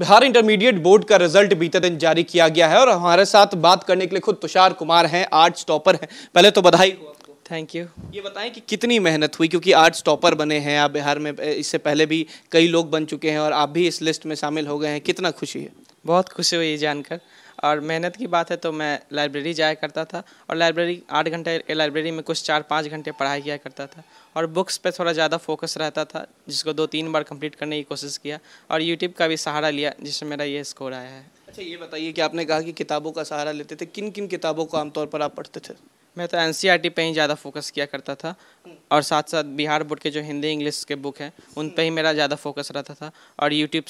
Bihar intermediate board का result बीते दिन जारी किया गया है और हमारे साथ बात करने के लिए खुद तुषार कुमार हैं आर्ट्स टॉपर हैं पहले तो बधाई थैंक यू ये बताएं कि कितनी मेहनत हुई क्योंकि आर्ट्स टॉपर बने हैं आप बिहार में इससे पहले भी कई लोग बन चुके हैं और आप भी इस लिस्ट में शामिल हो गए हैं कितना खुशी है बहुत खुशी हुई ये जानकर और मेहनत की बात है तो मैं लाइब्रेरी जाया करता था और लाइब्रेरी आठ घंटे के लाइब्रेरी में कुछ चार पाँच घंटे पढ़ाई किया करता था और बुक्स पे थोड़ा ज़्यादा फोकस रहता था जिसको दो तीन बार कंप्लीट करने की कोशिश किया और यूट्यूब का भी सहारा लिया जिससे मेरा ये स्कोर आया है अच्छा ये बताइए कि आपने कहा कि किताबों का सहारा लेते थे किन किन किताबों को आमतौर पर आप पढ़ते थे मैं तो एन सी e ही ज़्यादा फोकस किया करता था और साथ साथ बिहार बोर्ड के जो हिंदी इंग्लिश के बुक हैं उन पर ही मेरा ज़्यादा फोकस रहता था और यूट्यूब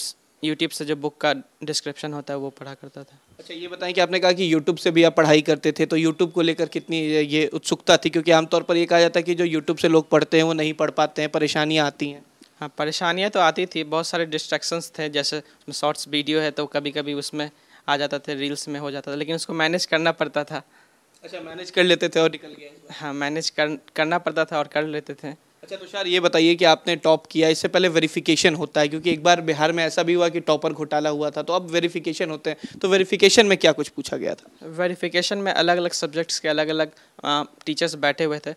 यूट्यूब से जो बुक का डिस्क्रिप्शन होता है वो पढ़ा करता था अच्छा ये बताएं कि आपने कहा कि यूट्यूब से भी आप पढ़ाई करते थे तो यूट्यूब को लेकर कितनी ये उत्सुकता थी क्योंकि आमतौर पर ये कहा जाता है कि जो यूट्यूब से लोग पढ़ते हैं वो नहीं पढ़ पाते हैं परेशानियाँ आती हैं हाँ परेशानियाँ तो आती थी बहुत सारे डिस्ट्रैक्शंस थे जैसे शॉर्ट्स वीडियो है तो कभी कभी उसमें आ जाता था रील्स में हो जाता था लेकिन उसको मैनेज करना पड़ता था अच्छा मैनेज कर लेते थे और निकल गया हाँ मैनेज कर, करना पड़ता था और कर लेते थे अच्छा तुषार तो ये बताइए कि आपने टॉप किया इससे पहले वेरिफिकेशन होता है क्योंकि एक बार बिहार में ऐसा भी हुआ कि टॉपर घोटाला हुआ था तो अब वेरिफिकेशन होते हैं तो वेरिफिकेशन में क्या कुछ पूछा गया था वेरिफिकेशन में अलग अलग सब्जेक्ट्स के अलग अलग टीचर्स बैठे हुए थे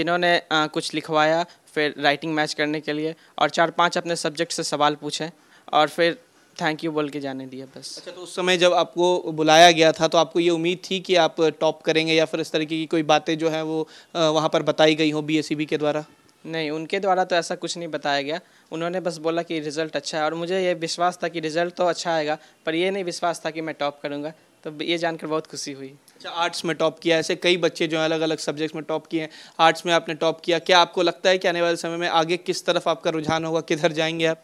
जिन्होंने कुछ लिखवाया फिर राइटिंग मैच करने के लिए और चार पाँच अपने सब्जेक्ट से सवाल पूछे और फिर थैंक यू बोल के जाने दिया बस अच्छा तो उस समय जब आपको बुलाया गया था तो आपको ये उम्मीद थी कि आप टॉप करेंगे या फिर इस तरीके की कोई बातें जो हैं वो वहाँ पर बताई गई हों बी के द्वारा नहीं उनके द्वारा तो ऐसा कुछ नहीं बताया गया उन्होंने बस बोला कि रिज़ल्ट अच्छा है और मुझे ये विश्वास था कि रिज़ल्ट तो अच्छा आएगा पर ये नहीं विश्वास था कि मैं टॉप करूँगा तो ये जानकर बहुत खुशी हुई अच्छा आर्ट्स में टॉप किया ऐसे कई बच्चे जो हैं अलग अलग सब्जेक्ट्स में टॉप किए हैं आर्ट्स में आपने टॉप किया क्या आपको लगता है कि आने वाले समय में आगे किस तरफ आपका रुझान होगा किधर जाएंगे आप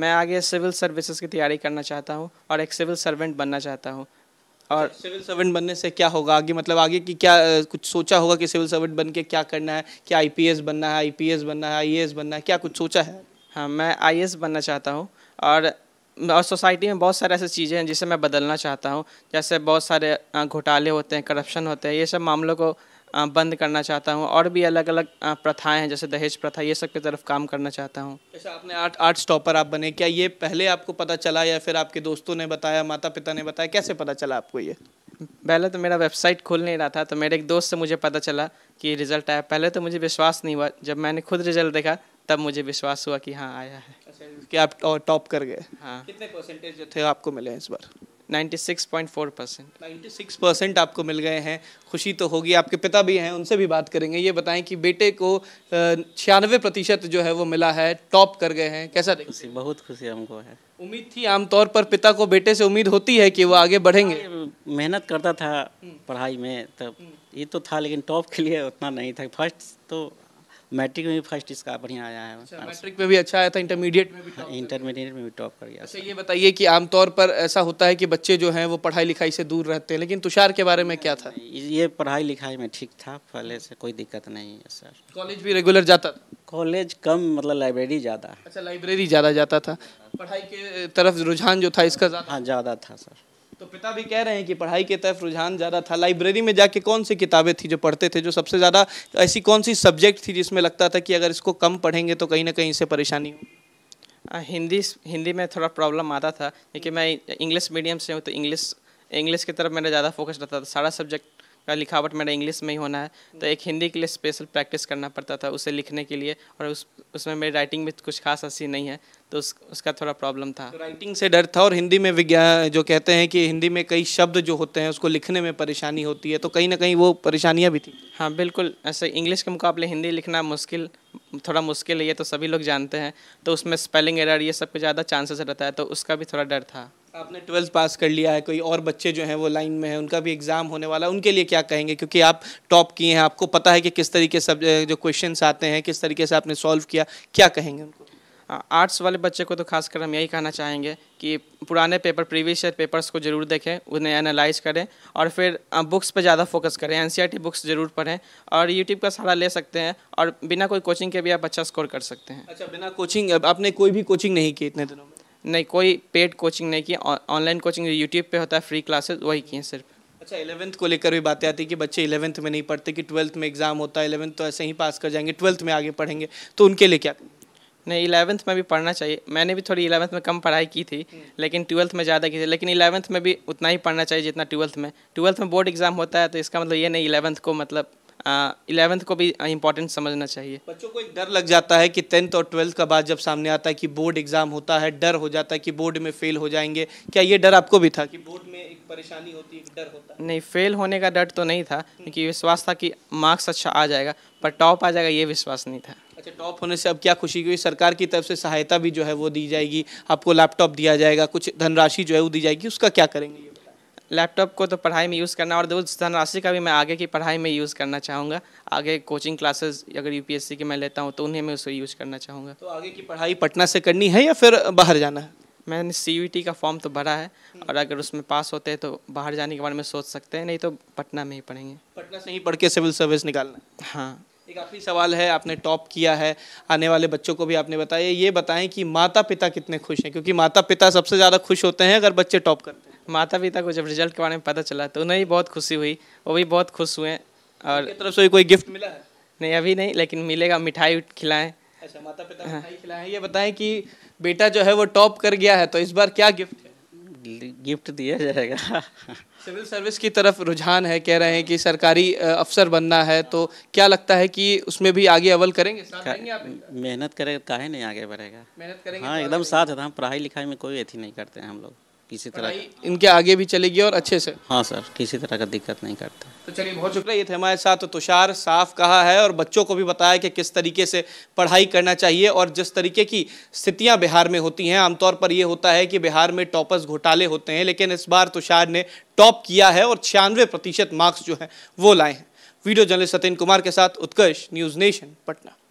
मैं आगे सिविल सर्विसेज की तैयारी करना चाहता हूँ और एक सिविल सर्वेंट बनना चाहता हूँ और अच्छा, सिविल सर्वेंट बनने से क्या होगा आगे मतलब आगे की क्या कुछ सोचा होगा कि सिविल सर्वेंट बन के क्या करना है क्या आईपीएस बनना है आईपीएस बनना है आईएएस बनना है क्या कुछ सोचा है हाँ मैं आईएएस बनना चाहता हूँ और और सोसाइटी में बहुत सारे ऐसे चीज़ें हैं जिसे मैं बदलना चाहता हूँ जैसे बहुत सारे घोटाले होते हैं करप्शन होते हैं ये सब मामलों को बंद करना चाहता हूँ और भी अलग अलग प्रथाएं हैं जैसे दहेज प्रथा ये सब की तरफ काम करना चाहता हूँ जैसे आपने आर्ट आर्ट स्टॉपर आप बने क्या ये पहले आपको पता चला या फिर आपके दोस्तों ने बताया माता पिता ने बताया कैसे पता चला आपको ये पहले तो मेरा वेबसाइट खोल नहीं रहा था तो मेरे एक दोस्त से मुझे पता चला कि रिज़ल्ट आया पहले तो मुझे विश्वास नहीं हुआ जब मैंने खुद रिज़ल्ट देखा तब मुझे विश्वास हुआ कि हाँ आया है अच्छा, कि आप टॉप कर गए हाँ कितने परसेंटेज जो थे आपको मिले इस बार 96.4 परसेंट नाइन्टी परसेंट आपको मिल गए हैं खुशी तो होगी आपके पिता भी हैं उनसे भी बात करेंगे ये बताएं कि बेटे को छियानवे प्रतिशत जो है वो मिला है टॉप कर गए हैं कैसा खुशी बहुत खुशी हमको है उम्मीद थी आमतौर पर पिता को बेटे से उम्मीद होती है कि वो आगे बढ़ेंगे हाँ, मेहनत करता था हम्म। पढ़ाई में तब हम्म। ये तो था लेकिन टॉप के लिए उतना नहीं था फर्स्ट तो मैट्रिक में भी फर्स्ट इसका बढ़िया आया है अच्छा, मैट्रिक में भी अच्छा आया था इंटरमीडिएट में भी इंटरमीडिएट में भी टॉप कर गया अच्छा ये बताइए कि आमतौर पर ऐसा होता है कि बच्चे जो हैं वो पढ़ाई लिखाई से दूर रहते हैं लेकिन तुषार के बारे में क्या था ये पढ़ाई लिखाई में ठीक था पहले से कोई दिक्कत नहीं है सर कॉलेज भी रेगुलर जाता था कॉलेज कम मतलब लाइब्रेरी ज़्यादा अच्छा लाइब्रेरी ज़्यादा जाता था पढ़ाई के तरफ रुझान जो था इसका हाँ ज़्यादा था सर तो पिता भी कह रहे हैं कि पढ़ाई के तरफ रुझान ज़्यादा था लाइब्रेरी में जाके कौन सी किताबें थी जो पढ़ते थे जो सबसे ज़्यादा ऐसी कौन सी सब्जेक्ट थी जिसमें लगता था कि अगर इसको कम पढ़ेंगे तो कहीं ना कहीं इससे परेशानी हो हिंदी हिंदी में थोड़ा प्रॉब्लम आता था क्योंकि मैं इंग्लिश मीडियम से हूँ तो इंग्लिश इंग्लिश की तरफ मेरा ज़्यादा फोकस रहता था सारा सब्जेक्ट का लिखावट मेरा इंग्लिश में ही होना है तो एक हिंदी के लिए स्पेशल प्रैक्टिस करना पड़ता था उसे लिखने के लिए और उस उसमें मेरी राइटिंग में कुछ खास ऐसी नहीं है तो उस, उसका थोड़ा प्रॉब्लम था तो राइटिंग से डर था और हिंदी में विज्ञान जो कहते हैं कि हिंदी में कई शब्द जो होते हैं उसको लिखने में परेशानी होती है तो कहीं ना कहीं वो परेशानियाँ भी थी हाँ बिल्कुल ऐसे इंग्लिश के मुकाबले हिंदी लिखना मुश्किल थोड़ा मुश्किल है तो सभी लोग जानते हैं तो उसमें स्पेलिंग एरर ये सब ज़्यादा चांसेस रहता है तो उसका भी थोड़ा डर था आपने ट्वेल्थ पास कर लिया है कोई और बच्चे जो हैं वो लाइन में हैं उनका भी एग्ज़ाम होने वाला है उनके लिए क्या कहेंगे क्योंकि आप टॉप किए हैं आपको पता है कि किस तरीके सब जो क्वेश्चन आते हैं किस तरीके से आपने सॉल्व किया क्या कहेंगे उनको आर्ट्स वाले बच्चे को तो खासकर हम यही कहना चाहेंगे कि पुराने पेपर प्रीवियस ईयर पेपर्स को जरूर देखें उन्हें एनालाइज करें और फिर बुक्स पर ज़्यादा फोकस करें एन बुक्स e जरूर पढ़ें और यूट्यूब का सहारा ले सकते हैं और बिना कोई कोचिंग के भी आप अच्छा स्कोर कर सकते हैं अच्छा बिना कोचिंग आपने कोई भी कोचिंग नहीं की इतने दिनों में नहीं कोई पेड कोचिंग नहीं की ऑनलाइन कोचिंग यूट्यूब पे होता है फ्री क्लासेस वही किए सिर्फ अच्छा इलेवंथ को लेकर भी बातें आती है कि बच्चे इलेवंथ में नहीं पढ़ते कि ट्वेल्थ में एग्ज़ाम होता है इलेवंथ तो ऐसे ही पास कर जाएंगे ट्वेल्थ में आगे पढ़ेंगे तो उनके लिए क्या नहीं इलेवंथ में भी पढ़ना चाहिए मैंने भी थोड़ी इलेवंथ में कम पढ़ाई की थी हम्म। लेकिन ट्वेल्थ में ज़्यादा की थी लेकिन इलेवंथ में भी उतना ही पढ़ना चाहिए जितना ट्वेल्थ में ट्वेल्थ में बोर्ड एग्ज़ाम होता है तो इसका मतलब ये नहीं इलेवंथ को मतलब इलेवेंथ को भी इम्पोर्टेंट समझना चाहिए बच्चों को एक डर लग जाता है कि टेंथ और ट्वेल्थ का बाद जब सामने आता है कि बोर्ड एग्ज़ाम होता है डर हो जाता है कि बोर्ड में फ़ेल हो जाएंगे क्या ये डर आपको भी था कि बोर्ड में एक परेशानी होती है डर होता है नहीं फ़ेल होने का डर तो नहीं था क्योंकि विश्वास था कि मार्क्स अच्छा आ जाएगा पर टॉप आ जाएगा ये विश्वास नहीं था अच्छा टॉप होने से अब क्या खुशी हुई सरकार की तरफ से सहायता भी जो है वो दी जाएगी आपको लैपटॉप दिया जाएगा कुछ धनराशि जो है वो दी जाएगी उसका क्या करेंगे लैपटॉप को तो पढ़ाई में यूज़ करना और उस धनराशि का भी मैं आगे की पढ़ाई में यूज़ करना चाहूँगा आगे कोचिंग क्लासेस अगर यूपीएससी के मैं लेता हूँ तो उन्हें मैं उसको यूज़ करना चाहूँगा तो आगे की पढ़ाई पटना से करनी है या फिर बाहर जाना है मैंने सी का फॉर्म तो भरा है और अगर उसमें पास होते हैं तो बाहर जाने के बारे में सोच सकते हैं नहीं तो पटना में ही पढ़ेंगे पटना से ही पढ़ के सिविल सर्विस निकालना हाँ एक आखिरी सवाल है आपने टॉप किया है आने वाले बच्चों को भी आपने बताया ये बताएं कि माता पिता कितने खुश हैं क्योंकि माता पिता सबसे ज़्यादा खुश होते हैं अगर बच्चे टॉप करते हैं माता पिता को जब रिजल्ट के बारे में पता चला तो उन्हें भी बहुत खुशी हुई वो भी बहुत खुश हुए और तरफ से कोई गिफ्ट मिला है नहीं अभी नहीं लेकिन मिलेगा मिठाई खिलाएं अच्छा माता पिता हाँ। मिठाई खिलाएं ये बताएं कि बेटा जो है वो टॉप कर गया है तो इस बार क्या गिफ्ट है गिफ्ट दिया जाएगा सिविल सर्विस की तरफ रुझान है कह रहे हैं कि सरकारी अफसर बनना है तो क्या लगता है कि उसमें भी आगे अवल करेंगे मेहनत करेगा काहे नहीं आगे बढ़ेगा मेहनत करेंगे हाँ तो एकदम साथ है हम पढ़ाई लिखाई में कोई अथी नहीं करते हैं हम लोग किसी तरह इनके आगे भी चलेगी और अच्छे से हाँ सर किसी तरह का दिक्कत नहीं करता तो चलिए बहुत शुक्रिया ये थे हमारे साथ तुषार साफ कहा है और बच्चों को भी बताया कि किस तरीके से पढ़ाई करना चाहिए और जिस तरीके की स्थितियां बिहार में होती हैं आमतौर पर ये होता है कि बिहार में टॉपर्स घोटाले होते हैं लेकिन इस बार तुषार ने टॉप किया है और छियानवे प्रतिशत मार्क्स जो हैं वो लाए हैं वीडियो जर्नलिस्ट सत्यन कुमार के साथ उत्कर्ष न्यूज़ नेशन पटना